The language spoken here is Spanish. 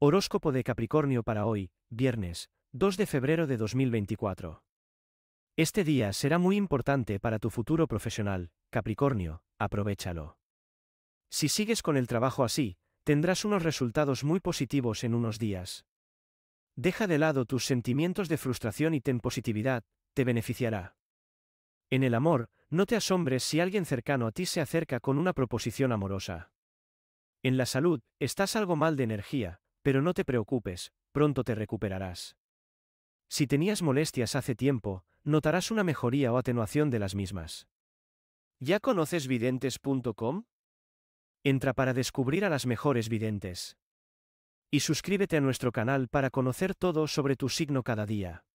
Horóscopo de Capricornio para hoy, viernes, 2 de febrero de 2024. Este día será muy importante para tu futuro profesional, Capricornio, aprovechalo. Si sigues con el trabajo así, tendrás unos resultados muy positivos en unos días. Deja de lado tus sentimientos de frustración y ten positividad, te beneficiará. En el amor, no te asombres si alguien cercano a ti se acerca con una proposición amorosa. En la salud, estás algo mal de energía, pero no te preocupes, pronto te recuperarás. Si tenías molestias hace tiempo, notarás una mejoría o atenuación de las mismas. ¿Ya conoces videntes.com? Entra para descubrir a las mejores videntes. Y suscríbete a nuestro canal para conocer todo sobre tu signo cada día.